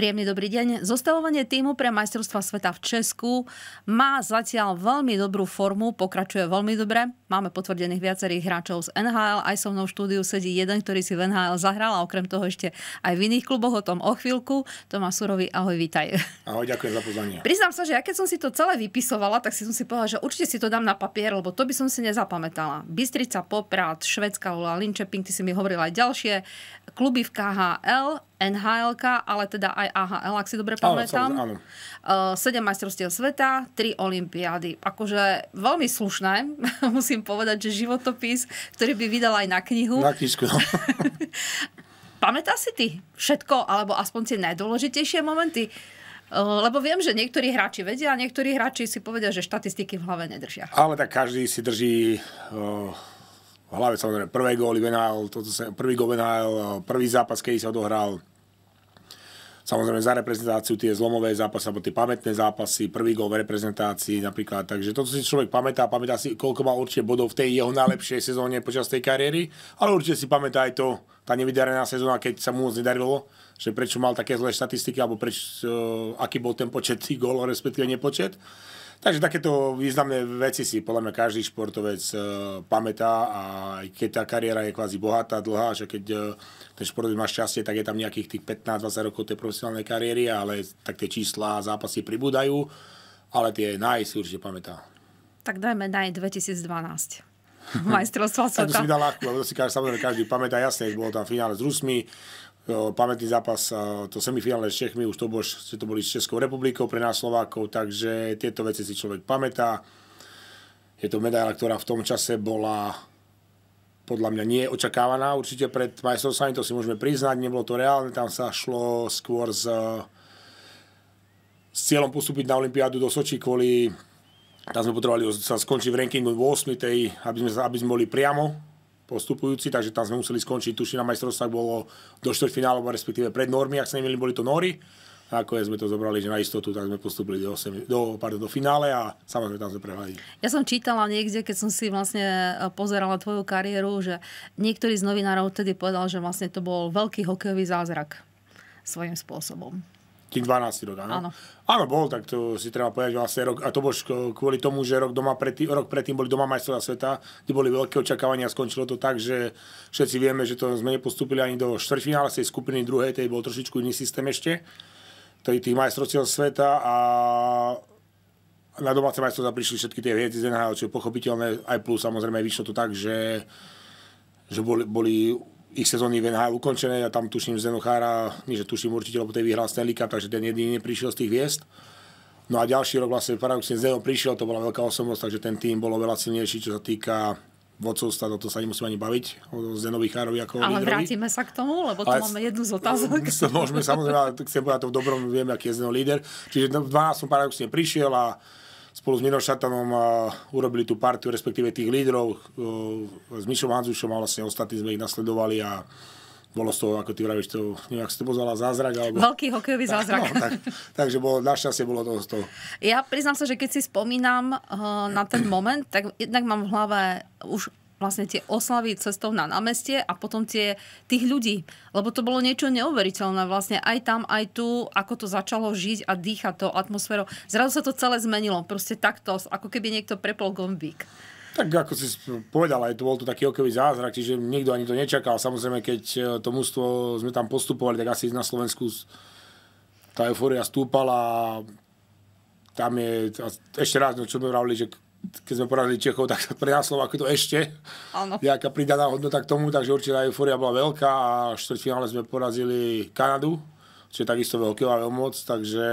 Príjemný dobrý deň. Zostavovanie týmu pre majstrovstva sveta v Česku má zatiaľ veľmi dobrú formu, pokračuje veľmi dobre. Máme potvrdených viacerých hráčov z NHL, aj so mnou v štúdiu sedí jeden, ktorý si v NHL zahral a okrem toho ešte aj v iných kluboch, o tom o chvíľku. Tomáš Surovi, ahoj, vítaj. Ahoj, ďakujem za pozvanie. Priznám sa, že ja keď som si to celé vypisovala, tak si som si povedala, že určite si to dám na papier, lebo to by som si nezapamätala. Bystrica, Poprad, Švedská, Lula, Linčeping, ty si mi hovorila aj ďalšie kluby v KHL, nhl ale teda aj AHL, ak si dobre pamätám. Áno, áno. Eh, 7 majstrovstiev sveta, 3 olimpiády. Akože veľmi slušné, musím povedať, že životopis, ktorý by vydal aj na knihu. Na knižku, no. Pamätá si ty všetko, alebo aspoň tie najdôležitejšie momenty? Eh, lebo viem, že niektorí hráči vedia a niektorí hráči si povedia, že štatistiky v hlave nedržia. Ale tak každý si drží uh v hlave samozrejme prvé góly Venál, toto sa, prvý gól Venál, prvý zápas, kedy sa odohral. Samozrejme za reprezentáciu tie zlomové zápasy, alebo tie pamätné zápasy, prvý gól v reprezentácii napríklad. Takže toto si človek pamätá, pamätá si, koľko má určite bodov v tej jeho najlepšej sezóne počas tej kariéry, ale určite si pamätá aj to, tá nevydarená sezóna, keď sa mu moc nedarilo, že prečo mal také zlé štatistiky, alebo preč, uh, aký bol ten počet tých gólov, respektíve nepočet. Takže takéto významné veci si podľa mňa každý športovec uh, pamätá a aj keď tá kariéra je kvázi bohatá, dlhá, že keď uh, ten športovec má šťastie, tak je tam nejakých tých 15-20 rokov tej profesionálnej kariéry, ale tak tie čísla a zápasy pribúdajú, ale tie naj si určite pamätá. Tak dajme naj 2012 Majstrovstvo sveta. to si dal ľahko, lebo to si každý, samozrejme každý pamätá, jasne, že bolo tam finále s Rusmi, No, pamätný zápas, eh, to semifinále s Čechmi, už to, bol, to boli s Českou republikou pre nás Slovákov, takže tieto veci si človek pamätá. Je to medaila, ktorá v tom čase bola podľa mňa nie očakávaná určite pred majstrovstvami, to si môžeme priznať, nebolo to reálne, tam sa šlo skôr s, s cieľom postúpiť na Olympiádu do Soči kvôli tam sme potrebovali sa skončiť v rankingu 8, tej, aby, sme, aby sme boli priamo postupujúci, takže tam sme museli skončiť. Tuším, na majstrovstvách bolo do štvrťfinále, respektíve pred normy, ak sa nemili, boli to nory. A ako sme to zobrali, že na istotu, tak sme postupili do, 8, do, pardon, do finále a samozrejme tam sme prehľadili. Ja som čítala niekde, keď som si vlastne e, pozerala tvoju kariéru, že niektorý z novinárov vtedy povedal, že vlastne to bol veľký hokejový zázrak svojím spôsobom tých 12 rok, áno? áno? bol, tak to si treba povedať vlastne rok, a to bol kvôli tomu, že rok, doma predtý, rok predtým boli doma majstrovstvá sveta, kde boli veľké očakávania a skončilo to tak, že všetci vieme, že to sme nepostúpili ani do štvrťfinále tej skupiny druhej, tej bol trošičku iný systém ešte, tých majstrovstiev sveta a na domáce majstrovstvá prišli všetky tie hviezdy z NHL, čo je pochopiteľné, aj plus samozrejme vyšlo to tak, že, že boli, boli ich sezóny v NHL ukončené ja tam tuším Zenochára, nie že tuším určite, lebo tej vyhral Stanley Cup, takže ten jediný neprišiel z tých hviezd. No a ďalší rok vlastne paradoxne Zeno prišiel, to bola veľká osobnosť, takže ten tým bolo oveľa silnejší, čo sa týka vodcovstva, toto sa nemusíme ani baviť o Zenovi Chárovi ako Ale lídrovi. vrátime sa k tomu, lebo tu máme jednu z otázok. To môžeme samozrejme, ale chcem povedať to v dobrom, vieme, aký je Zeno líder. Čiže v 12. paradoxne prišiel a spolu s Nino Šatanom urobili tú partiu, respektíve tých lídrov. S Mišom Hanzušom a vlastne ostatní sme ich nasledovali a bolo z toho, ako ty vravíš, to, neviem, ak si to pozvala, zázrak. Alebo... Veľký hokejový zázrak. Tak, no, tak, takže bolo, našťastie bolo to z toho. Ja priznám sa, že keď si spomínam uh, na ten moment, tak jednak mám v hlave už vlastne tie oslavy cestov na námestie a potom tie, tých ľudí. Lebo to bolo niečo neuveriteľné vlastne aj tam, aj tu, ako to začalo žiť a dýchať to atmosférou. Zrazu sa to celé zmenilo, proste takto, ako keby niekto prepol gombík. Tak ako si povedal, aj to bol to taký okový zázrak, čiže nikto ani to nečakal. Samozrejme, keď e, to mústvo sme tam postupovali, tak asi na Slovensku tá euforia stúpala. a Tam je, ešte raz, no, čo sme vravili, že keď sme porazili Čechov, tak pre nás Slováku to ešte ano. nejaká pridaná hodnota k tomu, takže určite euforia bola veľká a v štvrťfinále sme porazili Kanadu, čo je takisto veľká veľmoc, takže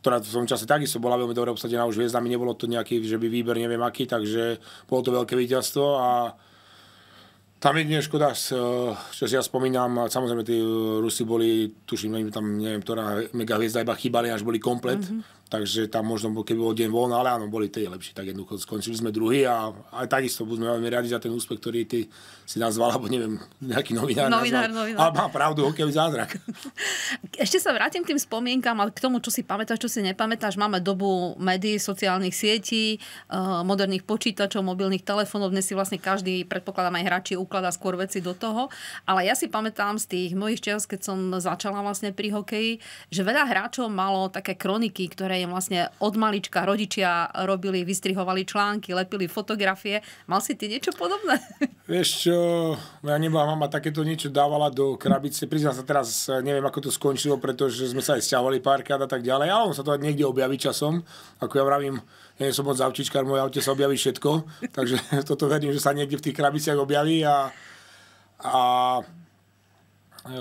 ktorá v tom čase takisto bola veľmi dobre obsadená už hviezdami, nebolo to nejaký, že by výber neviem aký, takže bolo to veľké víťazstvo a tam jedine škoda, eh, čo si ja spomínam, samozrejme tí eh, Rusi boli, tuším, neviem, tam neviem, ktorá mega hviezda iba chýbali, až boli komplet. Mm-hmm. Takže tam možno, keby bol deň voľný, ale áno, boli tie lepší, tak jednoducho skončili sme druhý a aj takisto budeme veľmi radi za ten úspech, ktorý ty si nazval, alebo neviem, nejaký novinár. Novinár, nazval, novinár. Ale má pravdu, hokejový zázrak. Ešte sa vrátim k tým spomienkam, ale k tomu, čo si pamätáš, čo si nepamätáš. Máme dobu médií, sociálnych sietí, eh, moderných počítačov, mobilných telefónov. Dnes si vlastne každý, predpokladám aj hráči, ukladá skôr veci do toho. Ale ja si pamätám z tých mojich čas, keď som začala vlastne pri hokeji, že veľa hráčov malo také kroniky, ktoré im vlastne od malička rodičia robili, vystrihovali články, lepili fotografie. Mal si ty niečo podobné? Vieš čo, no ja nebola mama takéto niečo dávala do krabice. Priznám sa teraz, neviem ako to skončilo, pretože sme sa aj stiahovali párkrát a tak ďalej, ale on sa to niekde objaví časom. Ako ja vravím, ja nie som moc zavčičkár, moje aute sa objaví všetko, takže toto verím, že sa niekde v tých krabiciach objaví a a, e,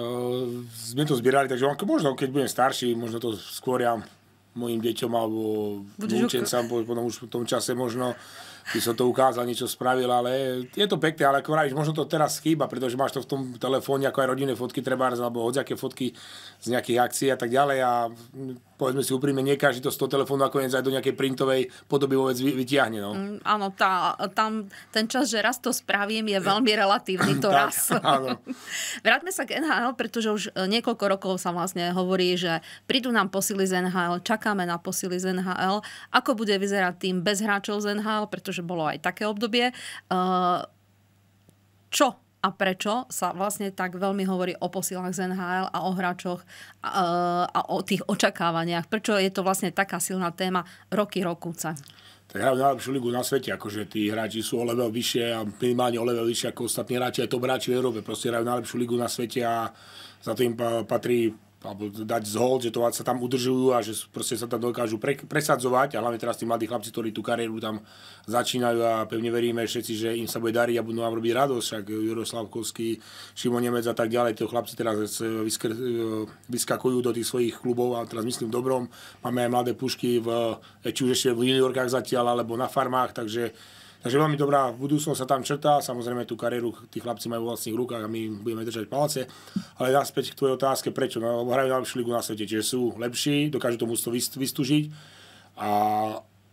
sme to zbierali, takže možno keď budem starší, možno to skôr ja mojim deťom alebo vnúčencám, potom už v tom čase možno by som to ukázal, niečo spravil, ale je to pekné, ale ako vravíš, možno to teraz chýba, pretože máš to v tom telefóne, ako aj rodinné fotky, treba, alebo hociaké fotky z nejakých akcií a tak ďalej a povedzme si úprimne, nie každý to z toho telefónu nakoniec aj do nejakej printovej podoby vôbec vytiahne. No. Mm, áno, tá, tam ten čas, že raz to spravím, je veľmi relatívny to tak, raz. Áno. Vráťme sa k NHL, pretože už e, niekoľko rokov sa vlastne hovorí, že prídu nám posily z NHL, čakáme na posily z NHL. Ako bude vyzerať tým bez hráčov z NHL, pretože bolo aj také obdobie. Uh, čo a prečo sa vlastne tak veľmi hovorí o posilách z NHL a o hráčoch a, e, a o tých očakávaniach. Prečo je to vlastne taká silná téma roky rokúca? Tak hrajú najlepšiu ligu na svete, akože tí hráči sú o level vyššie a minimálne o level vyššie ako ostatní hráči, aj to hráči v Európe, proste hrajú najlepšiu ligu na svete a za tým patrí alebo dať zhol, že to sa tam udržujú a že proste sa tam dokážu pre, presadzovať a hlavne teraz tí mladí chlapci, ktorí tú kariéru tam začínajú a pevne veríme všetci, že im sa bude dariť a budú nám robiť radosť, však Kovský, Šimon Nemec a tak ďalej, tí chlapci teraz e, vyskr, e, vyskakujú do tých svojich klubov a teraz myslím v dobrom, máme aj mladé pušky v, e, či už ešte v juniorkách zatiaľ alebo na farmách, takže Takže veľmi dobrá budúcnosť sa tam črtá, samozrejme tú kariéru tí chlapci majú vo vlastných rukách a my im budeme držať palce. Ale naspäť k tvojej otázke, prečo? No, lebo hrajú najlepšiu ligu na svete, čiže sú lepší, dokážu to musto vystúžiť. A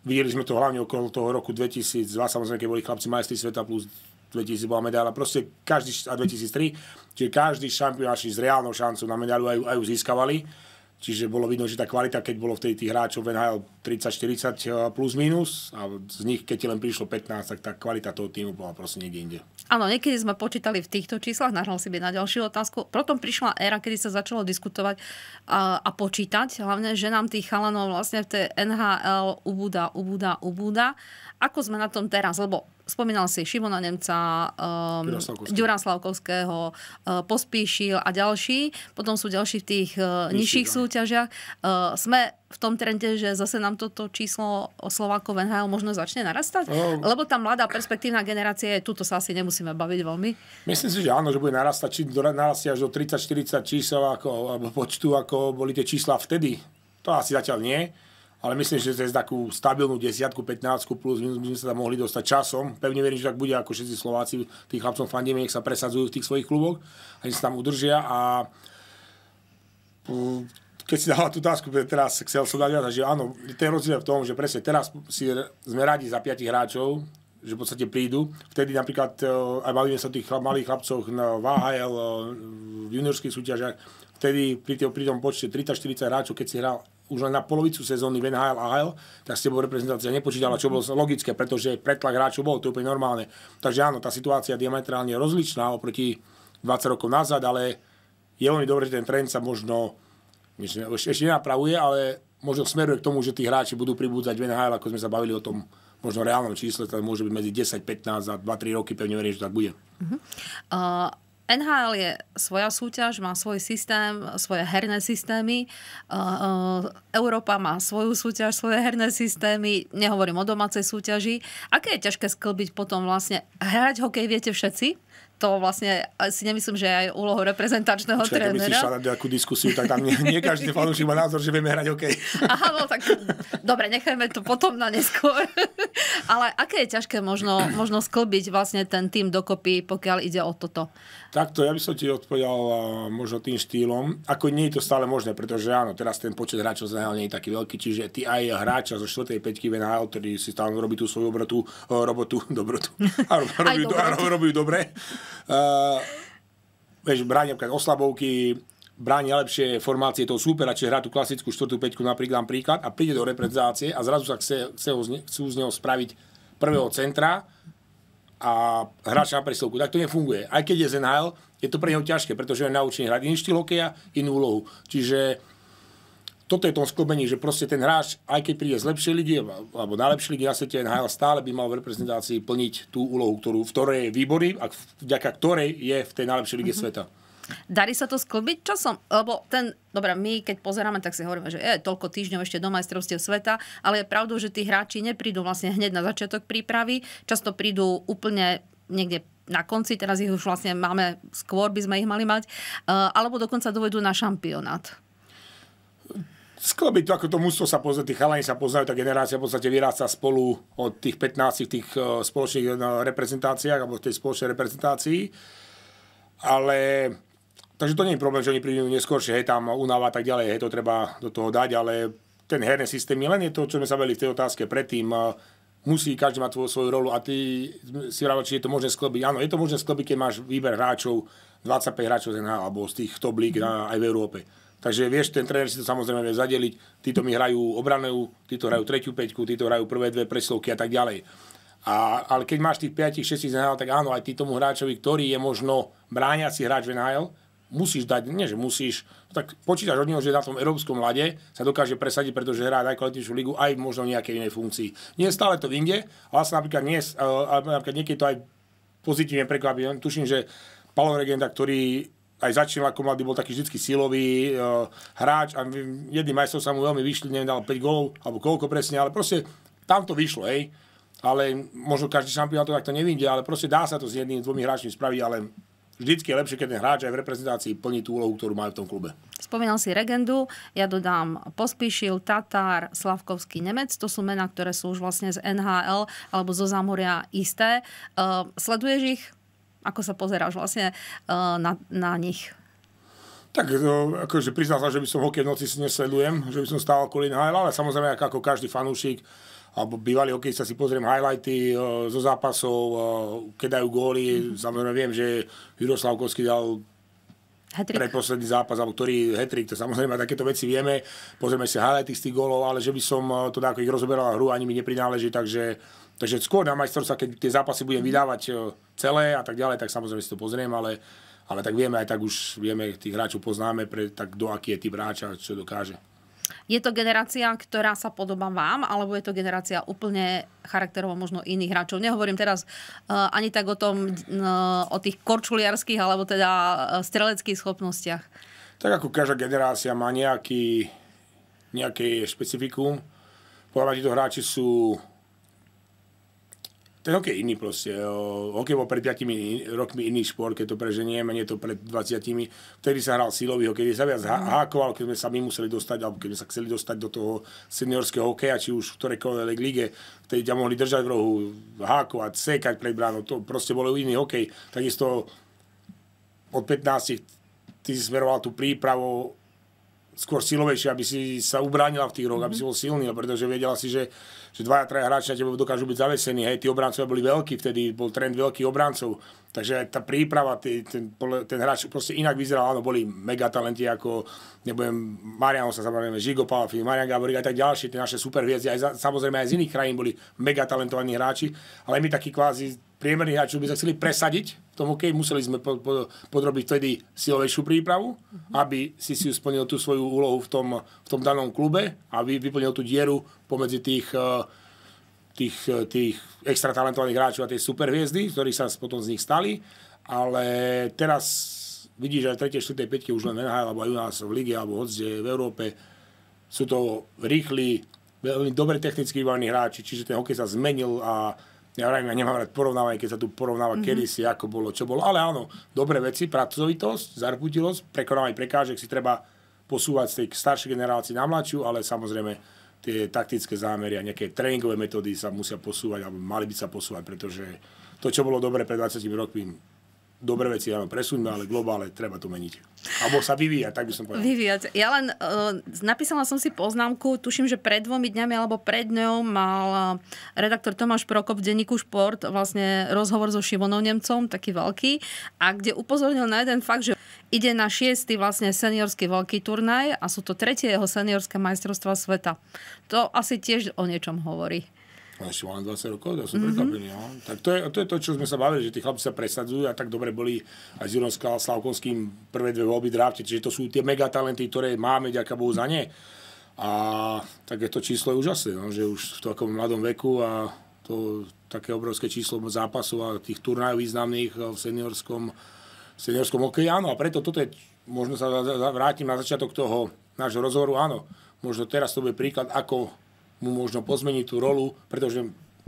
videli sme to hlavne okolo toho roku 2002, samozrejme, keď boli chlapci majstri sveta plus 2000 bola medaila, proste každý, a 2003, čiže každý šampionáši s reálnou šancou na medailu aj, aj ju získavali Čiže bolo vidno, že tá kvalita, keď bolo vtedy tých hráčov v NHL 30-40 plus minus a z nich, keď ti len prišlo 15, tak tá kvalita toho týmu bola proste niekde inde. Áno, niekedy sme počítali v týchto číslach, nahral si by na ďalšiu otázku. Potom prišla éra, kedy sa začalo diskutovať a, a počítať, hlavne, že nám tých chalanov vlastne v tej NHL ubúda, ubúda, ubúda. Ako sme na tom teraz? Lebo spomínal si Šimona Nemca, um, Dura Slavkovského, uh, Pospíšil a ďalší. Potom sú ďalší v tých uh, nižších súťažiach. Uh, sme v tom trende, že zase nám toto číslo o Slovákov NHL možno začne narastať? No. Lebo tá mladá perspektívna generácia je, tuto sa asi nemusíme baviť veľmi. Myslím si, že áno, že bude narastať, či narastie až do 30-40 čísel ako, alebo počtu, ako boli tie čísla vtedy. To asi zatiaľ nie ale myslím, že cez takú stabilnú desiatku, 15 plus my sme sa tam mohli dostať časom. Pevne verím, že tak bude, ako všetci Slováci, tých chlapcom fandíme, nech sa presadzujú v tých svojich kluboch, a nech sa tam udržia a hm, keď si dala tú otázku, teraz chcel som dať že áno, ten rozdiel v tom, že presne teraz si, sme radi za 5 hráčov, že v podstate prídu. Vtedy napríklad, e, aj bavíme sa o tých malých chlapcoch na VHL, e, v juniorských súťažiach, vtedy pri, pri tom počte 30-40 hráčov, keď si hral už len na polovicu sezóny v NHL a AHL, tak s tebou reprezentácia nepočítala, čo bolo logické, pretože pretlak hráčov bol, to je úplne normálne. Takže áno, tá situácia je diametrálne rozličná oproti 20 rokov nazad, ale je veľmi dobré, že ten trend sa možno ešte nenapravuje, ale možno smeruje k tomu, že tí hráči budú pribúdzať v NHL, ako sme sa bavili o tom možno reálnom čísle, to môže byť medzi 10, 15 a 2-3 roky, pevne verím, že tak bude. Uh-huh. Uh, NHL je svoja súťaž, má svoj systém, svoje herné systémy. Európa má svoju súťaž, svoje herné systémy. Nehovorím o domácej súťaži. Aké je ťažké sklbiť potom vlastne hrať hokej, viete všetci, to vlastne si nemyslím, že je aj úlohou reprezentačného Čo, trénera. Čiže na nejakú diskusiu, tak tam nie, nie každý fanúšik má názor, že vieme hrať hokej. Aha, no tak dobre, nechajme to potom na neskôr. Ale aké je ťažké možno, možno sklbiť vlastne ten tým dokopy, pokiaľ ide o toto? Takto ja by som ti odpovedal eh, možno tým štýlom. Ako nie je to stále možné, pretože áno, teraz ten počet hráčov z NHL nie je taký veľký, čiže ty aj hráča zo 4. 5. v NHL, ktorý si stále robí tú svoju obrotu, eh, robotu, dobrotu a robí, do, a robí dobre. Uh, vieš, bráni napríklad oslabovky, bráni lepšie formácie toho súpera, čiže hrá tú klasickú 4. 5. napríklad napríklad a príde do reprezentácie a zrazu sa chce, chce ho, chcú z neho spraviť prvého centra, a hráč na presilovku. Tak to nefunguje. Aj keď je z NHL, je to pre neho ťažké, pretože je naučený hrať iný štýl hokeja, inú úlohu. Čiže toto je tom sklobení, že proste ten hráč, aj keď príde z lepšej ligy, alebo najlepšej ligy na svete NHL, stále by mal v reprezentácii plniť tú úlohu, ktorú, v ktorej je výbory a vďaka ktorej je v tej najlepšej lige mm-hmm. sveta. Darí sa to sklbiť časom? Lebo ten, dobre, my keď pozeráme, tak si hovoríme, že je toľko týždňov ešte do majstrovstiev sveta, ale je pravdou, že tí hráči neprídu vlastne hneď na začiatok prípravy, často prídu úplne niekde na konci, teraz ich už vlastne máme, skôr by sme ich mali mať, eh, alebo dokonca dovedú na šampionát. Sklobiť to, ako to mužstvo sa pozrieť. tí chalani sa poznajú, tá generácia v podstate vyráca spolu od tých 15 v tých eh, spoločných eh, reprezentáciách alebo v tej spoločnej reprezentácii. Ale Takže to nie je problém, že oni prídu neskôršie, hej, tam unáva a tak ďalej, hej, to treba do toho dať, ale ten herný systém je len je to, čo sme sa vedeli v tej otázke predtým, musí každý mať svoju rolu a ty si vravel, či je to možné sklbiť. Áno, je to možné sklbiť, keď máš výber hráčov, 25 hráčov z NHL alebo z tých top league na, aj v Európe. Takže vieš, ten tréner si to samozrejme vie zadeliť, títo mi hrajú obranu, títo hrajú tretiu peťku, títo hrajú prvé dve preslovky a tak ďalej. A, ale keď máš tých 5-6 z NHL, tak áno, aj ty tomu hráčovi, ktorý je možno brániaci hráč v NHL, musíš dať, nie že musíš, no tak počítaš od neho, že na tom európskom lade sa dokáže presadiť, pretože hrá najkvalitnejšiu ligu aj možno v nejakej inej funkcii. Nie stále to inde, ale sa napríklad, nie, eh, napríklad niekedy to aj pozitívne prekvapí. Tuším, že Palo Regenda, ktorý aj začínal ako mladý, bol taký vždycky silový e, hráč a jedným majstrom sa mu veľmi vyšli, neviem, dal 5 gólov, alebo koľko presne, ale proste tam to vyšlo, hej. Ale možno každý šampión to takto nevidí, ale proste dá sa to s jedným, dvomi hráčmi spraviť, ale vždycky je lepšie, keď ten hráč aj v reprezentácii plní tú úlohu, ktorú majú v tom klube. Spomínal si Regendu, ja dodám Pospíšil, Tatár, Slavkovský, Nemec, to sú mená, ktoré sú už vlastne z NHL alebo zo Zamoria isté. E, sleduješ ich? Ako sa pozeráš vlastne e, na, na nich? Tak no, akože priznal sa, že by som hokej v noci nesledujem, že by som stával kvôli NHL, ale samozrejme ako každý fanúšik alebo bývalý hokejista si pozriem highlighty uh, zo zápasov, uh, keď dajú góly. Mm-hmm. Samozrejme viem, že Juroslavkovský dal Hattrick. predposledný zápas, alebo ktorý hetrik, to samozrejme takéto veci vieme, pozrieme si highlighty z tých gólov, ale že by som eh, to nejako ich rozoberal hru, ani mi neprináleží, takže, takže skôr na majstrovstva, keď tie zápasy budem mhm. vydávať celé a tak ďalej, tak samozrejme si to pozriem, ale, ale tak vieme, aj tak už vieme, tých hráčov poznáme, pre, tak do aký je typ hráča, čo dokáže. Je to generácia, ktorá sa podobá vám, alebo je to generácia úplne charakterovo možno iných hráčov? Nehovorím teraz uh, ani tak o tom, uh, o tých korčuliarských, alebo teda eh, streleckých schopnostiach. Tak ako každá generácia má nejaký, nejaké špecifikum. Podľa mňa títo hráči sú ten hokej iný proste. Hokej bol pred 5 rokmi iný šport, keď to preženiem, nie to pred 20. Vtedy sa hral silový hokej, kde sa viac mm. hákoval, keď sme sa my museli dostať, alebo keď sme sa chceli dostať do toho seniorského hokeja, či už v ktorejkoľvek lige, vtedy ťa mohli držať v rohu, hákovať, sekať pred bránou, to proste bol iný hokej. Takisto od 15 ty si smeroval tú prípravu skôr silovejšie, aby si sa ubránila v tých rokoch, mm-hmm. aby si bol silný, no pretože vedela si, že, že dvaja, traja hráči na tebe dokážu byť zavesení. Hej, tí obráncovia boli veľkí, vtedy bol trend veľkých obrancov. Takže aj tá príprava, tý, ten, ten hráč proste inak vyzeral, áno, boli megatalenti ako, nebudem, Mariano sa zabavíme, Žigo Palafi, Marian Gaborik a tak ďalší, tie naše superhviezdy, aj za, samozrejme aj z iných krajín boli megatalentovaní hráči, ale my takí kvázi hráči, čo by sa chceli presadiť v tom hokeji, museli sme po, po, podrobiť vtedy silovejšiu prípravu, mm-hmm. aby si si splnil tú svoju úlohu v tom, v tom danom klube a vy, vyplnil tú dieru pomedzi tých, eh, tých, eh, tých extra talentovaných hráčov a tej superhviezdy, ktorí sa potom z nich stali. Ale teraz vidíš, že aj 3., 4., 5. už len NHL, alebo aj u nás v lige, alebo hodzde v Európe, sú to rýchli, veľmi dobre technicky vybavení hráči, čiže ten hokej sa zmenil a ja, ja nemám rád porovnávanie, keď sa tu porovnáva mm-hmm. kedysi, ako bolo, čo bolo. Ale áno, dobré veci, pracovitosť, zarputilosť, prekonávanie prekážek si treba posúvať z tej staršej generácii na mladšiu, ale samozrejme tie taktické zámery a nejaké tréningové metódy sa musia posúvať, alebo mali by sa posúvať, pretože to, čo bolo dobre pred 20 rokmi, dobré veci áno, presuňme, ale globálne treba to meniť. Alebo sa vyvíjať, tak by som povedal. Vyvíjať. Ja len uh, napísala som si poznámku, tuším, že pred dvomi dňami alebo pred ňou mal e, redaktor Tomáš Prokop v denníku Šport vlastne rozhovor so Šivonou Nemcom, taký veľký, a kde upozornil na jeden fakt, že ide na šiestý vlastne seniorský veľký turnaj a sú to tretie jeho seniorské majstrovstva sveta. To asi tiež o niečom hovorí. No, ešte len 20 rokov, to som mm-hmm. No. Tak to je, to je to, čo sme sa bavili, že tí chlapci sa presadzujú a tak dobre boli aj s Jurom Slavkovským prvé dve voľby drafte, čiže to sú tie megatalenty, ktoré máme, ďaká Bohu za ne. A tak je to číslo je úžasné, no, že už v takom mladom veku a to také obrovské číslo zápasov a tých turnajov významných v seniorskom, v seniorskom hokeji, áno. A preto toto je, možno sa vrátim na začiatok toho nášho rozhovoru, áno. Možno teraz to bude príklad, ako mu možno pozmeniť tú rolu, pretože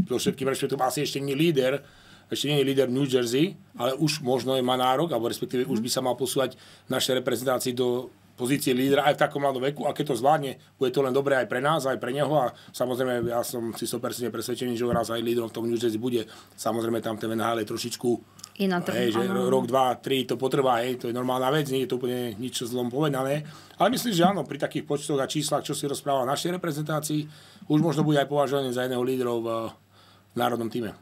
so všetkým rešpektom asi ešte nie líder, ešte nie je líder New Jersey, ale už možno je má nárok, alebo respektíve už by sa mal posúvať našej reprezentácii do pozície lídra aj v takom mladom veku a keď to zvládne, bude to len dobré aj pre nás, aj pre neho a samozrejme ja som si 100% presvedčený, že raz aj lídrom v tom New Jersey bude. Samozrejme tam ten NHL je trošičku je na no, trhu. Hej, že ano. rok, dva, tri to potrvá, hej, to je normálna vec, nie je to úplne nič zlom povedané. Ale myslím, že áno, pri takých počtoch a číslach, čo si rozpráva našej reprezentácii, už možno bude aj považovaný za jedného lídrov v eh, v národnom týme.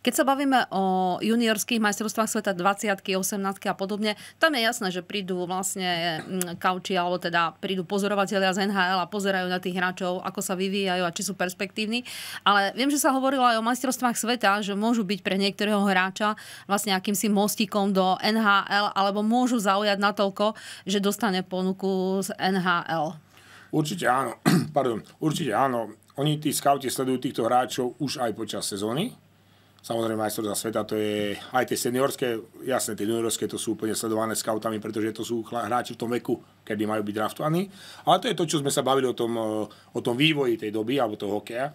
Keď sa bavíme o juniorských majstrovstvách sveta 20 18 a podobne, tam je jasné, že prídu vlastne mm, kauči, alebo teda prídu pozorovatelia z NHL a pozerajú na tých hráčov, ako sa vyvíjajú a či sú perspektívni. Ale viem, že sa hovorilo aj o majstrovstvách sveta, že môžu byť pre niektorého hráča vlastne akýmsi mostíkom do NHL, alebo môžu zaujať natoľko, že dostane ponuku z NHL. Určite áno. Pardon. Určite áno oni, tí scouti, sledujú týchto hráčov už aj počas sezóny. Samozrejme, za sveta to je aj tie seniorské, jasne tie juniorské to sú úplne sledované scoutami, pretože to sú hráči v tom veku, kedy majú byť draftovaní. Ale to je to, čo sme sa bavili o tom, o tom vývoji tej doby alebo toho hokeja.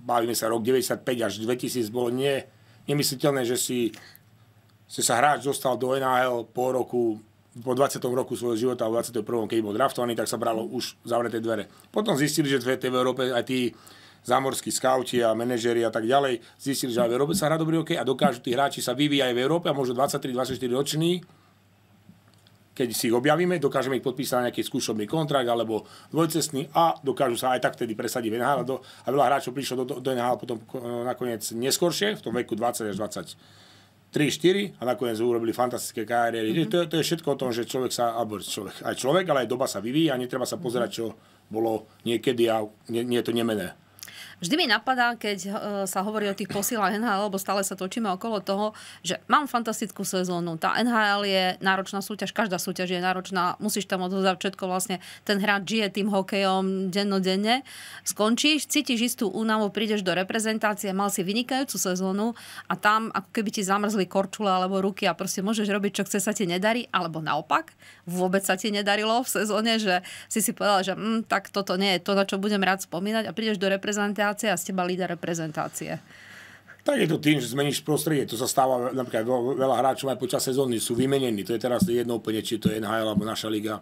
Bavíme sa rok 95 až 2000, bolo nie, nemysliteľné, že si, si sa hráč dostal do NHL po roku po 20. roku svojho života, v 21. keď bol draftovaný, tak sa bralo už zavreté dvere. Potom zistili, že v Európe aj tí zámorskí skauti a manažeri a tak ďalej zistili, že aj v Európe sa hrá dobrý hokej a dokážu tí hráči sa vyvíjať aj v Európe a možno 23-24 roční, keď si ich objavíme, dokážeme ich podpísať na nejaký skúšobný kontrakt alebo dvojcestný a dokážu sa aj tak vtedy presadiť v NHL. A veľa hráčov prišlo do, do NHL potom eh, nakoniec neskôršie, v tom veku 20 až 20 3-4 a nakoniec urobili fantastické kariéry. Mm-hmm. To, to je všetko o tom, že človek sa, alebo človek, aj človek, ale aj doba sa vyvíja a netreba sa pozerať, čo bolo niekedy a nie, nie je to nemené. Vždy mi napadá, keď e, sa hovorí o tých posilách NHL, lebo stále sa točíme okolo toho, že mám fantastickú sezónu. Tá NHL je náročná súťaž, každá súťaž je náročná, musíš tam odhozať všetko vlastne. Ten hráč žije tým hokejom dennodenne. Skončíš, cítiš istú únavu, prídeš do reprezentácie, mal si vynikajúcu sezónu a tam ako keby ti zamrzli korčule alebo ruky a proste môžeš robiť, čo chce, sa ti nedarí, alebo naopak, vôbec sa ti nedarilo v sezóne, že si si povedal, že mm, tak toto nie je to, na čo budem rád spomínať a prídeš do reprezentácie reprezentácie a z teba líder reprezentácie. Tak je to tým, že zmeníš prostredie. To sa stáva napríklad veľa hráčov aj počas sezóny sú vymenení. To je teraz jedno úplne, či to je NHL alebo naša liga.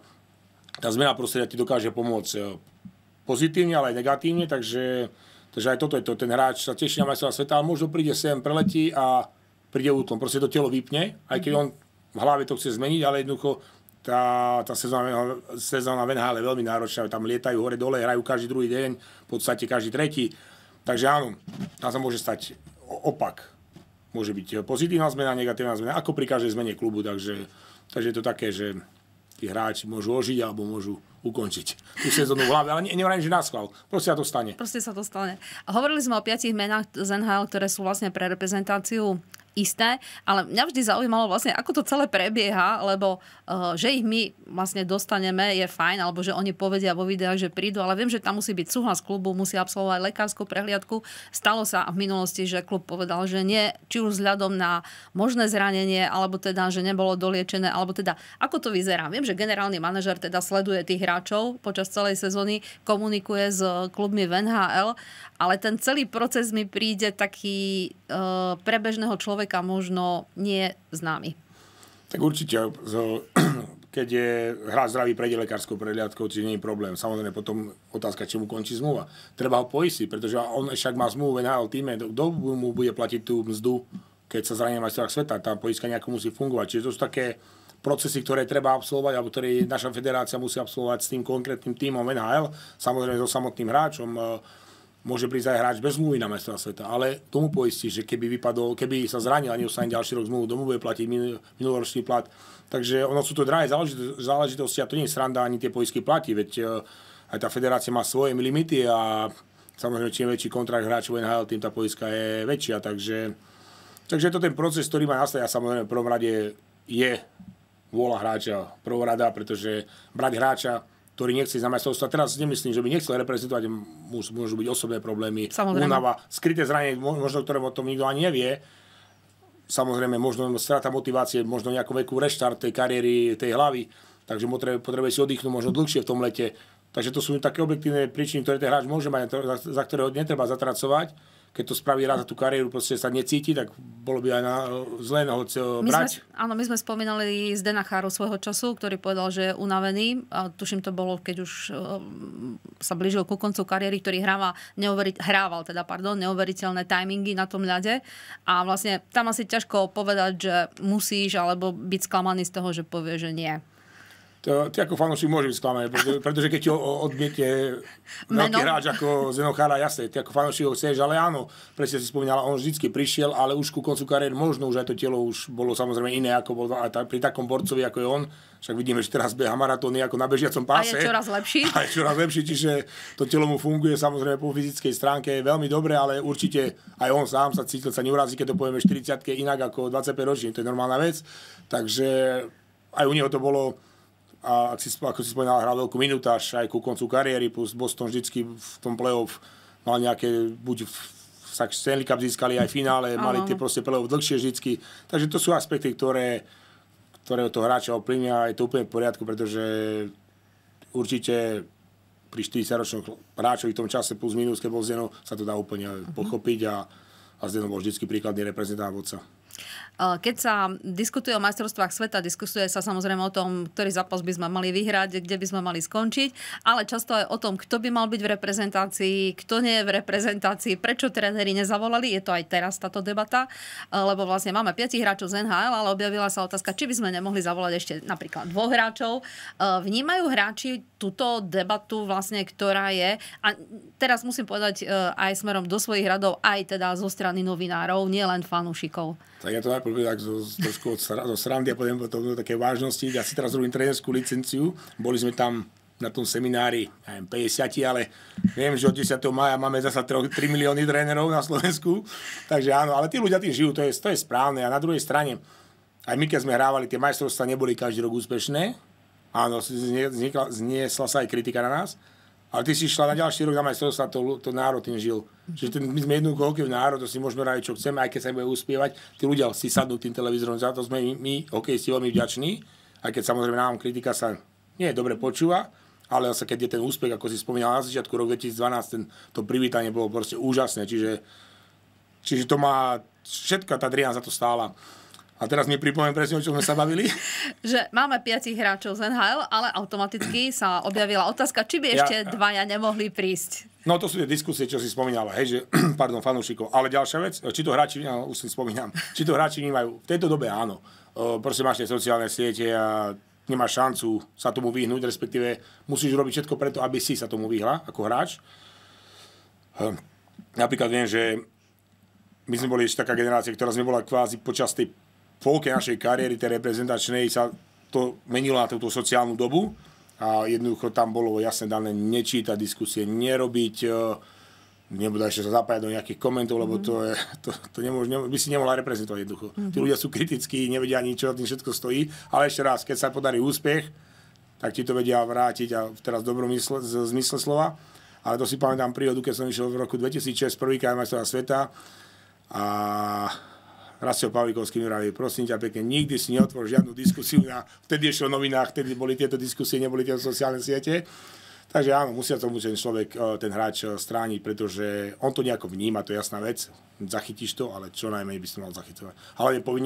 Tá zmena prostredia ti dokáže pomôcť eh, pozitívne, ale aj negatívne, takže, takže aj toto je to. Ten hráč sa teší na majstrovstvá sveta, ale možno príde sem, preletí a príde útlom. Proste to telo vypne, aj keď mhm. on v hlave to chce zmeniť, ale jednoducho tá, tá sezóna, sezóna v NHL je veľmi náročná. Tam lietajú hore-dole, hrajú každý druhý deň, v podstate každý tretí. Takže áno, tam sa môže stať opak. Môže byť pozitívna zmena, negatívna zmena, ako pri každej zmene klubu. Takže, takže je to také, že tí hráči môžu ožiť alebo môžu ukončiť tú sezónu v hlave. Ale ne, nevrajím, že nás chval. Proste sa to stane. Proste sa to stane. Hovorili sme o piatich menách z NHL, ktoré sú vlastne pre reprezentáciu isté, ale mňa vždy zaujímalo vlastne, ako to celé prebieha, lebo uh, že ich my vlastne dostaneme je fajn, alebo že oni povedia vo videách, že prídu, ale viem, že tam musí byť súhlas klubu, musí absolvovať lekárskú prehliadku. Stalo sa v minulosti, že klub povedal, že nie, či už vzhľadom na možné zranenie, alebo teda, že nebolo doliečené, alebo teda, ako to vyzerá. Viem, že generálny manažer teda sleduje tých hráčov počas celej sezóny, komunikuje s klubmi v NHL, ale ten celý proces mi príde taký e, uh, pre bežného človeka človeka možno nie známy. Tak určite, keď je hráč zdravý prejde lekárskou prehliadkou, čiže nie je problém. Samozrejme potom otázka, či mu končí zmluva. Treba ho poistiť, pretože on však má zmluvu v NHL týme, kto mu bude platiť tú mzdu, keď sa zraní majstrák sveta. Tá poiska nejako musí fungovať. Čiže to sú také procesy, ktoré treba absolvovať, alebo ktoré naša federácia musí absolvovať s tým konkrétnym týmom NHL, samozrejme so samotným hráčom, e, môže prísť aj hráč bez zmluvy na mestra sveta, ale tomu poistí, že keby vypadol, keby sa zranil a neustane ďalší rok zmluvu, domu bude platiť minuloročný plat. Takže ono sú to drahé záležitosti a to nie je sranda ani tie poistky platí, veď eh, aj tá federácia má svoje limity a samozrejme čím väčší kontrakt hráčov NHL, tým tá poistka je väčšia, takže, takže to ten proces, ktorý má nastať a samozrejme v prvom rade je vôľa hráča prvorada, pretože brať hráča ktorý nechce ísť na majstrovstvo. Teraz nemyslím, že by nechcel reprezentovať, môžu, byť osobné problémy, Samozrejme. únava, skryté zranenie, možno ktoré o tom nikto ani nevie. Samozrejme, možno strata motivácie, možno nejakú veku reštart tej kariéry, tej hlavy. Takže potrebuje si oddychnúť možno dlhšie v tom lete. Takže to sú také objektívne príčiny, ktoré ten hráč môže mať, za ktoré netreba zatracovať keď to spraví raz za tú kariéru, proste sa necíti, tak bolo by aj na, zlé na eh, brať. Sme, áno, my sme spomínali z Cháru svojho času, ktorý povedal, že je unavený. A tuším, to bolo, keď už uh, sa blížil ku koncu kariéry, ktorý hráva, neuveri, hrával teda, pardon, neuveriteľné timingy na tom ľade. A vlastne tam asi ťažko povedať, že musíš, alebo byť sklamaný z toho, že povie, že nie to, ty ako fanúšik môže byť sklamaný, pretože, pretože keď ho odmietne veľký hráč ako Zenochara, jasne, ty ako fanúšik ho chceš, ale áno, presne si spomínala, on vždycky prišiel, ale už ku koncu kariéry možno už aj to telo už bolo samozrejme iné, ako bol aj pri takom borcovi, ako je on. Však vidíme, že teraz beha maratóny ako na bežiacom páse. A je čoraz lepší. A je čoraz lepší, čiže to telo mu funguje samozrejme po fyzickej stránke je veľmi dobre, ale určite aj on sám sa cítil, sa neurazí, keď to povieme 40 inak ako 25 ročne, to je normálna vec. Takže aj u neho to bolo a ak si, ako si spomínal, hral veľkú minutáž aj ku koncu kariéry, plus Boston vždycky v tom play-off mal nejaké, buď v, sa Stanley Cup získali aj v finále, ano. mali tie proste playoff dlhšie vždycky, takže to sú aspekty, ktoré, ktoré to hráča ovplyvňa a je to úplne v poriadku, pretože určite pri 40-ročnom hráčovi v tom čase plus minus, keď bol Zdeno, sa to dá úplne uh-huh. pochopiť a, a Zdeno bol vždycky príkladný reprezentant vodca. Eh, keď sa diskutuje o majstrovstvách sveta, diskusuje sa samozrejme o tom, ktorý zápas by sme mali vyhrať, kde by sme mali skončiť, ale často aj o tom, kto by mal byť v reprezentácii, kto nie je v reprezentácii, prečo tréneri nezavolali, je to aj teraz táto debata, eh, lebo vlastne máme 5 hráčov z NHL, ale objavila sa otázka, či by sme nemohli zavolať ešte napríklad dvoch hráčov. Eh, vnímajú hráči túto debatu vlastne, ktorá je, a teraz musím povedať aj smerom do svojich radov, aj teda zo strany novinárov, nielen fanúšikov. Tak ja to robil tak zo, trošku od, zo srandy a potom do také vážnosti. Ja si teraz robím trénerskú licenciu. Boli sme tam na tom seminári, neviem, 50, ale viem, že od 10. maja máme zasa 3, 3 milióny trénerov na Slovensku. Takže áno, ale tí ľudia tým žijú, to je, to je správne. A na druhej strane, aj my, keď sme hrávali, tie majstrovstvá neboli každý rok úspešné. Áno, zniesla sa aj kritika na nás ale ty si išla na ďalší rok na majstrovstvá, to, to národ tým žil. Čiže ten, my sme jednoducho v národ, to si môžeme rádiť, čo chceme, aj keď sa bude uspievať. Tí ľudia si sadnú tým televízorom, za to sme my, my hokejisti, veľmi vďační. Aj keď samozrejme nám kritika sa nie dobre počúva, ale zase keď je ten úspech, ako si spomínal na začiatku, rok 2012, ten, to privítanie bolo proste úžasné. Čiže, čiže to má, všetka tá Drian za to stála. A teraz mi pripomiem presne, o čom sme sa bavili. že máme piatich hráčov z NHL, ale automaticky sa objavila otázka, či by ešte ja, dvaja nemohli prísť. No to sú tie diskusie, čo si spomínala, hej, že, pardon, fanúšikov. Ale ďalšia vec, či to hráči, ja už si spomínam, či to hráči vnímajú. V tejto dobe áno. E, proste máš tie sociálne siete a nemáš šancu sa tomu vyhnúť, respektíve musíš robiť všetko preto, aby si sa tomu vyhla ako hráč. Hm. napríklad viem, že my sme boli ešte taká generácia, ktorá sme bola kvázi počas tej polke našej kariéry, tej reprezentačnej, sa to menilo na túto sociálnu dobu a jednoducho tam bolo jasne dané nečítať diskusie, nerobiť, e, nebudú ešte sa zapájať do nejakých komentov, lebo to, je, to, to nemôž, ne, by si nemohla reprezentovať jednoducho. Mm-hmm. Tí ľudia sú kritickí, nevedia ani, čo tým všetko stojí, ale ešte raz, keď sa podarí úspech, tak ti to vedia vrátiť a teraz v dobrom mysle, z, zmysle slova. Ale to si pamätám príhodu, keď som išiel v roku 2006 prvýkrát majstra sveta a Rasio Pavlikovský vraví, prosím ťa pekne, nikdy si neotvor žiadnu diskusiu na, vtedy ešte o novinách, vtedy boli tieto diskusie, neboli tieto sociálne siete. Takže áno, musia to musieť človek, e, ten hráč e, strániť, pretože on to nejako vníma, to je jasná vec. Zachytíš to, ale čo najmä by si to mal zachytovať. Ale po e,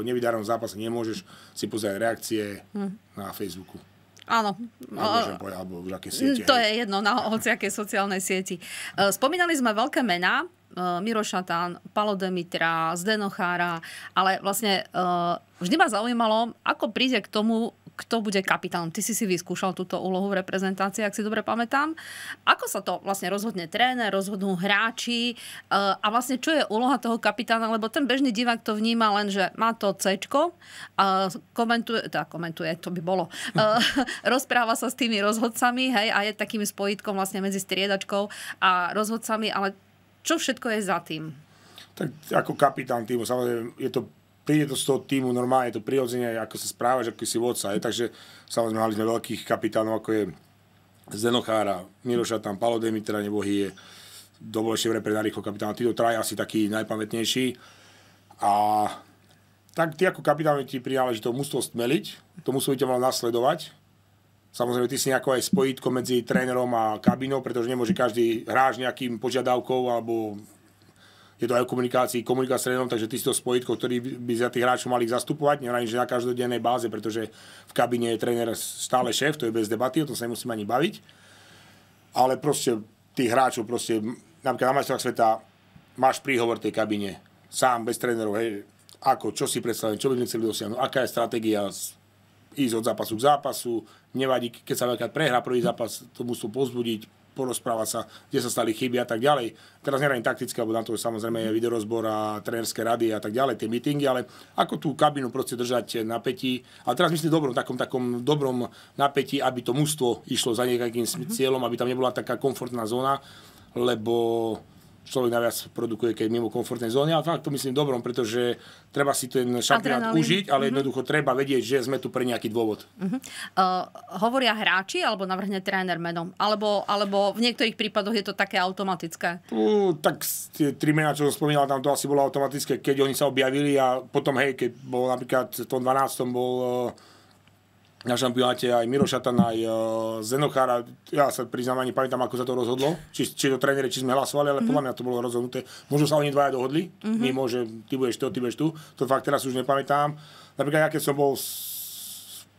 nevydarom zápase nemôžeš si pozrieť reakcie hm. na Facebooku. Áno. Alebo, povedať, alebo siete, to hej. je jedno, na hociakej sociálnej sieti. Spomínali sme veľké mená, Eh, Mirošatán, Demitra, Zdenochára, ale vlastne eh, vždy ma zaujímalo, ako príde k tomu, kto bude kapitánom. Ty si si vyskúšal túto úlohu v reprezentácii, ak si dobre pamätám. Ako sa to vlastne rozhodne tréner, rozhodnú hráči eh, a vlastne čo je úloha toho kapitána, lebo ten bežný divák to vníma len, že má to C, komentuje, teda komentuje, to by bolo, rozpráva sa s tými rozhodcami hej, a je takým spojitkom vlastne medzi striedačkou a rozhodcami, ale čo všetko je za tým? Tak ako kapitán týmu, samozrejme, je to príde to z toho týmu normálne, je to prirodzene, ako sa správaš, ako si vodca. Je. Takže samozrejme mali sme veľkých kapitánov, ako je Zenochára, Miroša tam, Palo Demitra, nebohý je dovolšie na rýchlo kapitán. Títo traja asi taký najpamätnejší. A tak ty ako kapitán ti prináleží to musel stmeliť, to musel ťa mal nasledovať, Samozrejme, ty si nejako aj spojitko medzi trénerom a kabinou, pretože nemôže každý hráč nejakým požiadavkou alebo je to aj o komunikácii, komunikácia s trénerom, takže ty si to spojitko, ktorý by za tých hráčov mali zastupovať, nehraní, že na každodennej báze, pretože v kabine je tréner stále šéf, to je bez debaty, o tom sa nemusím ani baviť. Ale proste tých hráčov, proste, napríklad na majstrovách sveta máš príhovor tej kabine, sám, bez trénerov, hej, ako, čo si predstavujem, čo by sme chceli dosiahnuť, aká je stratégia, ísť od zápasu k zápasu, nevadí, keď sa veľká prehra prvý zápas, to musú pozbudiť, porozprávať sa, kde sa stali chyby a tak ďalej. Teraz nerajím taktické, lebo na to samozrejme je videorozbor a trénerské rady a tak ďalej, tie meetingy, ale ako tú kabinu proste držať napätí. A teraz myslím dobrom, takom, takom dobrom napätí, aby to mužstvo išlo za nejakým mhm. cieľom, aby tam nebola taká komfortná zóna, lebo človek najviac produkuje, keď mimo komfortnej zóny, ale fakt to myslím dobrom, pretože treba si ten šampionát Adrenalin. užiť, ale mhm. jednoducho treba vedieť, že sme tu pre nejaký dôvod. Uh-huh. Uh, hovoria hráči, alebo navrhne tréner menom? Alebo, alebo v niektorých prípadoch je to také automatické? Uh, tak tie tri mená, čo som spomínal, tam to asi bolo automatické, keď oni sa objavili a potom, hej, keď bol napríklad v tom 12. bol... Uh, na šampionáte aj Miro Šatan, aj e, Zenochára. Ja sa priznám, ani pamätám, ako sa to rozhodlo. Či, či to tréneri, či sme hlasovali, ale mm-hmm. podľa mňa to bolo rozhodnuté. Možno sa oni dvaja dohodli. Mm-hmm. Mimo, že ty budeš to, ty budeš tu. To fakt teraz už nepamätám. Napríklad ja, keď som bol v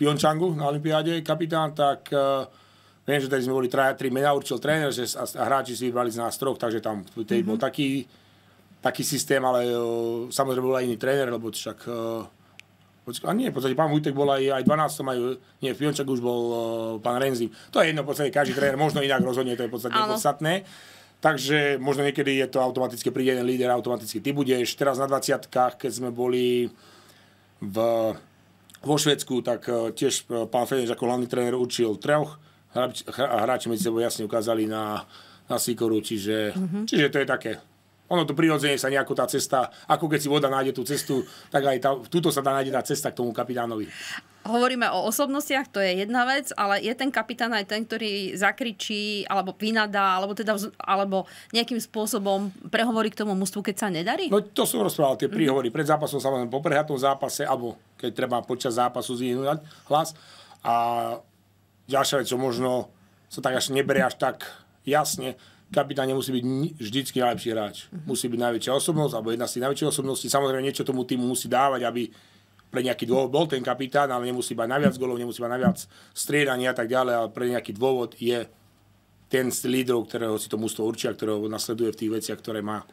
Piončangu na Olympiáde kapitán, tak uh, viem, že tady sme boli traja, tri mená určil tréner že, a, a, hráči si vybrali z nás troch, takže tam mm-hmm. bol mhm. taký, taký systém, ale uh, samozrejme bol aj iný tréner, lebo však uh, a nie, v podstate pán Vujtek bol aj, aj 12, aj, nie, v Piončaku už bol uh, pán Renzi. To je jedno, v podstate každý tréner možno inak rozhodne, to je v podstate podstatné. Takže možno niekedy je to automaticky, príde jeden líder, automaticky ty budeš. Teraz na 20 keď sme boli v, vo Švedsku, tak eh, tiež eh, pán Fedež ako hlavný tréner učil troch. Hráči medzi sebou jasne ukázali na, na Sikoru, čiže, mm-hmm. čiže to je také ono to prirodzene sa nejako tá cesta, ako keď si voda nájde tú cestu, tak aj tá, túto sa dá nájde tá cesta k tomu kapitánovi. Hovoríme o osobnostiach, to je jedna vec, ale je ten kapitán aj ten, ktorý zakričí, alebo vynadá, alebo, teda, alebo nejakým spôsobom prehovorí k tomu mústvu, keď sa nedarí? No to som rozprával, tie mhm. príhovory. Mm-hmm. Pred zápasom len po prehatom zápase, alebo keď treba počas zápasu zvýhnúť hlas. A ďalšia vec, čo možno sa tak až neberie až tak jasne, kapitán nemusí byť vždycky najlepší hráč. Mhm. Musí byť najväčšia osobnosť, alebo jedna z tých najväčších osobností. Samozrejme, niečo tomu týmu musí dávať, aby pre nejaký dôvod bol ten kapitán, ale nemusí mať najviac golov, nemusí mať najviac striedania a tak ďalej, ale pre nejaký dôvod je ten z lídrov, ktorého si to mústvo určia, ktorého nasleduje v tých veciach, ktoré má.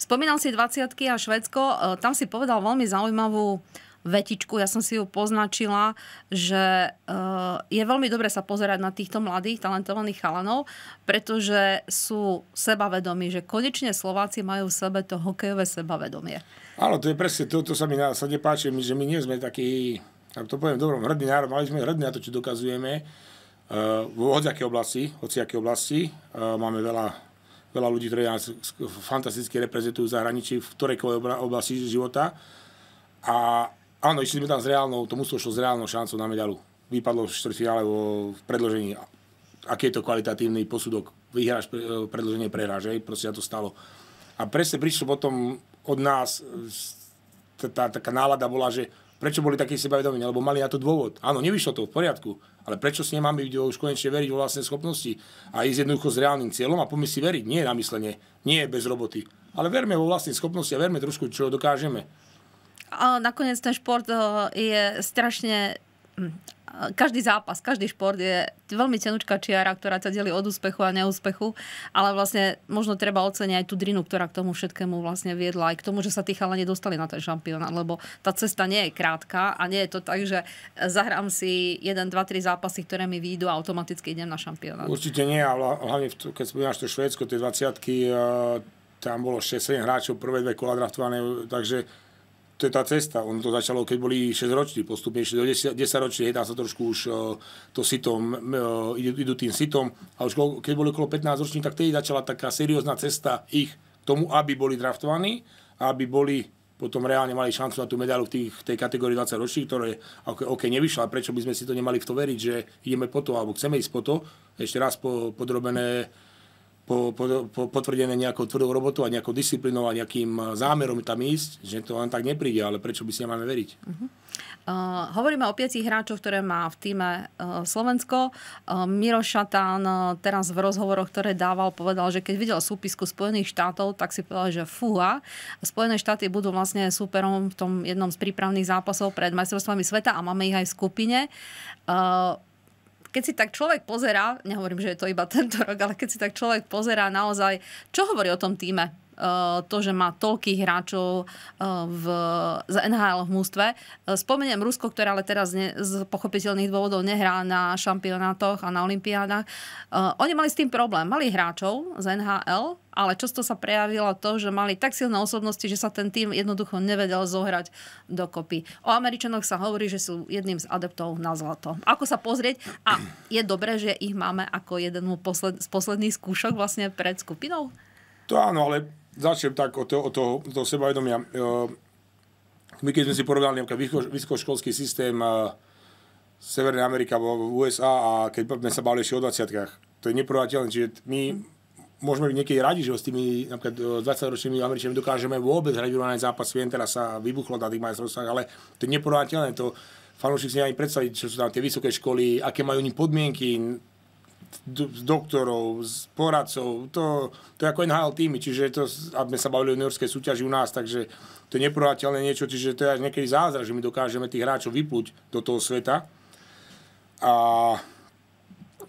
Spomínal si 20 a Švedsko. E, tam si povedal veľmi zaujímavú uh, vetičku, ja som si ju poznačila, že eh, je veľmi dobre sa pozerať na týchto mladých, talentovaných chalanov, pretože sú sebavedomí, že konečne Slováci majú v sebe to hokejové sebavedomie. Áno, to je presne, to, to sa mi sa nepáči, že my nie sme takí, tak to poviem dobrom, hrdý národ, mali sme hrdý na to, čo dokazujeme. Uh, v hociaké oblasti, hociaké oblasti. Uh, máme veľa, veľa ľudí, ktorí nás fantasticky reprezentujú v zahraničí, v ktorejkoľvek oblasti života. A Áno, išli sme tam s reálnou, to muselo šlo s reálnou šancou na medalu. Vypadlo v štvrtfinále vo v predložení. Aký je to kvalitatívny posudok? Vyhráš e, predloženie, prehráš, hej? Proste sa to stalo. A presne prišlo potom od nás, tá taká nálada bola, že prečo boli takí sebavedomí, lebo mali na to dôvod. Áno, nevyšlo to v poriadku, ale prečo s nemáme už konečne veriť vo vlastné schopnosti a ísť jednoducho s reálnym cieľom a poďme si veriť, nie je myslenie, nie bez roboty, ale verme vo vlastnej schopnosti a verme trošku, čo dokážeme. A nakoniec ten šport eh, je strašne hm, eh, každý zápas, každý šport je veľmi tenučká čiara, ktorá sa delí od úspechu a neúspechu, ale vlastne možno treba oceniť aj tú drinu, ktorá k tomu všetkému vlastne viedla, aj k tomu, že sa tí chalani dostali na ten šampionát, lebo tá cesta nie je krátka a nie je to tak, že eh, zahrám si jeden, dva, tri zápasy, ktoré mi výjdu a automaticky idem na šampionát. Určite nie, a hlavne keď spomínaš to Švédsko, tie 20 tam bolo 6-7 hráčov, prvé dve kola draftované, takže to je tá cesta. Ono to začalo, keď boli 6 roční, postupne ešte do 10, 10 ročí, dá sa trošku už to sitom, idú tým sitom. A už keď boli okolo 15 roční, tak tedy začala taká seriózna cesta ich k tomu, aby boli draftovaní, aby boli potom reálne mali šancu na tú medailu v, tých, v tej kategórii 20 ročných, ktoré OK, OK nevyšla, prečo by sme si to nemali v to veriť, že ideme po to, alebo chceme ísť po to, ešte raz po, podrobené po, po, po, potvrdené nejakou tvrdou robotou a nejakou disciplínou a nejakým eh, zámerom tam ísť, že to len tak nepríde, ale prečo by si nemáme veriť? Uh-huh. Uh, hovoríme o piatich hráčoch, ktoré má v týme uh, Slovensko. Uh, Miro Šatán uh, teraz v rozhovoroch, ktoré dával, povedal, že keď videl súpisku Spojených štátov, tak si povedal, že fúha. Spojené štáty budú vlastne superom v tom jednom z prípravných zápasov pred majstrovstvami sveta a máme ich aj v skupine. Uh, keď si tak človek pozerá, nehovorím, že je to iba tento rok, ale keď si tak človek pozerá naozaj, čo hovorí o tom týme, Eh, to, že má toľkých hráčov eh, v, z NHL v mústve. Eh, spomeniem Rusko, ktoré ale teraz ne, z pochopiteľných dôvodov nehrá na šampionátoch a na olimpiádach. Oni mali s tým problém. Mali hráčov z NHL, ale často sa prejavilo to, že mali tak silné osobnosti, že sa ten tým jednoducho nevedel zohrať dokopy. O Američanoch sa hovorí, že sú jedným z adeptov na zlato. Ako sa pozrieť? A je dobré, že ich máme ako jeden z posledných skúšok vlastne pred skupinou? To áno, ale začnem tak od toho, toho, toho sebavedomia. Ehm, my keď sme si porovnali napríklad vysokoškolský systém eh, Severnej Amerika v USA a keď sme sa bavili ešte o 20 to je neporovnateľné, čiže my môžeme byť niekedy radi, že s tými napríklad 20-ročnými eh, Američanmi dokážeme vôbec hrať vyrovnaný zápas. Viem, teraz sa vybuchlo na tých majstrovstvách, ale to je neporovnateľné. To fanúšik si ani predstaviť, čo sú tam tie vysoké školy, aké majú oni podmienky, z doktorov, z poradcov, to, to je ako NHL týmy, čiže to, aby sme sa bavili o neurskej súťaži u nás, takže to je neporovnateľné niečo, čiže to je až niekedy zázrak, že my dokážeme tých hráčov vyplúť do toho sveta. A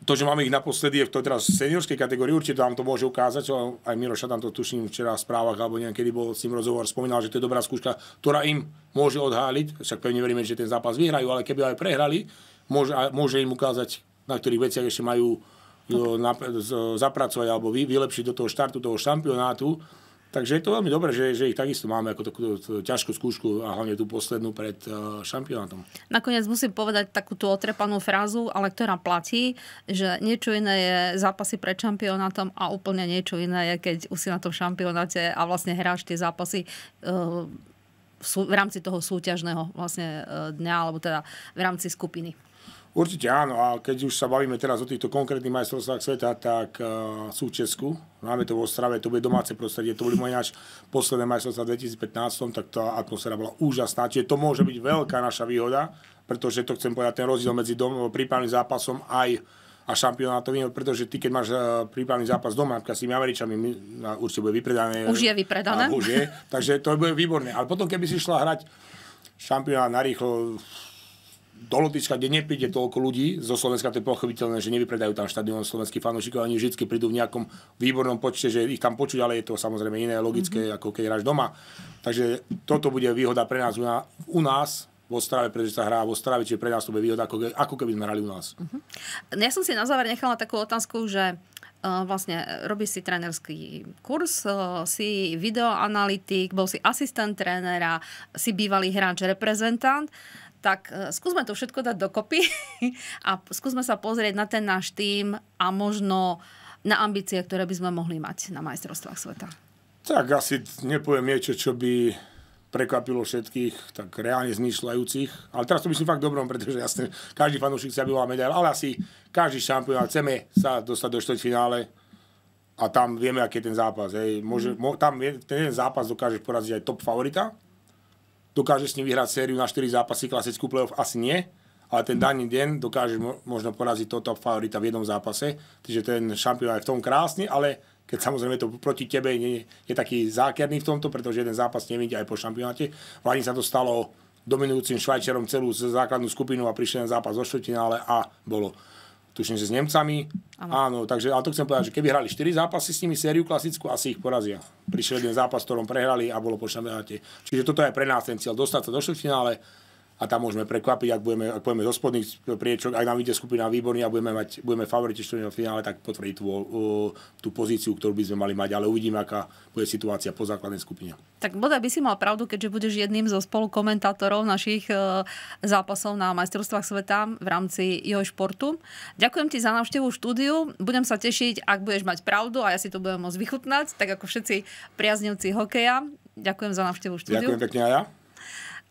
to, že máme ich naposledy, je v to teraz v seniorskej kategórii, určite vám to môže ukázať, čo aj Miroša tam to tuším včera v správach, alebo neviem, kedy bol s ním rozhovor, spomínal, že to je dobrá skúška, ktorá im môže odháliť, však pevne veríme, že ten zápas vyhrajú, ale keby aj prehrali, môže, môže im ukázať, na ktorých veciach ešte majú No, zapracovať alebo vylepšiť do toho štartu toho šampionátu. Takže je to veľmi dobré, že, že ich takisto máme ako takú ťažkú skúšku a hlavne tú poslednú pred eh, šampionátom. Nakoniec musím povedať takúto otrepanú frázu, ale ktorá platí, že niečo iné je zápasy pred šampionátom a úplne niečo iné je, keď už si na tom šampionáte a vlastne hráš tie zápasy eh, v rámci toho súťažného vlastne eh, dňa alebo teda v rámci skupiny. Určite áno, a keď už sa bavíme teraz o týchto konkrétnych majstrovstvách sveta, tak uh, sú v Česku, máme to v Ostrave, to bude domáce prostredie, to boli moje náš posledné majstrovstvá v 2015, tak tá atmosféra bola úžasná, čiže to môže byť veľká naša výhoda, pretože to chcem povedať, ten rozdiel medzi dom, prípravným zápasom aj a šampionátovým, pretože ty, keď máš e, prípravný zápas doma, napríklad s tými Američami, určite bude vypredané. Už je vypredané. Už je, takže to bude výborné. Ale potom, keby si šla hrať šampionát narýchlo do Lotyšska, kde nepríde toľko ľudí zo Slovenska, to je pochopiteľné, že nevypredajú tam štadión slovenských fanúšikov, oni vždy prídu v nejakom výbornom počte, že ich tam počuť, ale je to samozrejme iné logické, mm-hmm. ako keď hráš doma. Takže toto bude výhoda pre nás u nás, v Ostrave, pretože sa hrá v Ostrave, čiže pre nás to bude výhoda, ako, ako keby sme hrali u nás. Mm-hmm. Ja som si na záver nechala takú otázku, že uh, vlastne robíš si trénerský kurz, uh, si videoanalytik, bol si asistent trénera, si bývalý hráč, reprezentant. Uh, tak e, skúsme to všetko dať dokopy a skúsme sa pozrieť na ten náš tým a možno na ambície, ktoré by sme mohli mať na majstrovstvách sveta. Tak asi nepoviem niečo, čo by prekvapilo všetkých tak reálne zmýšľajúcich. Ale teraz to myslím fakt dobrom, pretože jasne, každý fanúšik sa bola medaľ, ale asi každý šampión, chceme sa dostať do štvrťfinále a tam vieme, aký je ten zápas. Hej. Môže, mm. mo, tam je, ten jeden zápas dokáže poraziť aj top favorita, dokáže s ním vyhrať sériu na 4 zápasy, klasickú playoff asi nie, ale ten daný deň dokáže možno poraziť toto favorita v jednom zápase, takže ten šampión je v tom krásny, ale keď samozrejme to proti tebe nie, je taký zákerný v tomto, pretože jeden zápas nevidí aj po šampionáte. Vlani sa to stalo dominujúcim Švajčerom celú základnú skupinu a prišiel ten zápas zo Šotinále a bolo tuším, že s Nemcami. Ano. Áno, takže ale to chcem povedať, že keby hrali 4 zápasy s nimi sériu klasickú, asi ich porazia. Prišiel jeden zápas, ktorom prehrali a bolo po šampiónate. Čiže toto je pre nás ten cieľ, dostať sa do štvrtfinále, a tam môžeme prekvapiť, ak budeme, ak budeme zo spodných priečok, ak nám ide skupina výborný a budeme, mať, budeme favoriti v finále, tak potvrdí tú, eh, tú pozíciu, ktorú by sme mali mať, ale uvidíme, aká bude situácia po základnej skupine. Tak bodaj by si mal pravdu, keďže budeš jedným zo spolukomentátorov našich eh, zápasov na majstrovstvách sveta v rámci jeho športu. Ďakujem ti za návštevu štúdiu, budem sa tešiť, ak budeš mať pravdu a ja si to budem môcť vychutnať, tak ako všetci priaznivci hokeja. Ďakujem za návštevu štúdiu. Ďakujem pekne aj ja.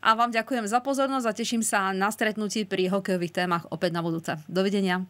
A vám ďakujem za pozornosť a teším sa na stretnutí pri hokejových témach opäť na budúce. Dovidenia.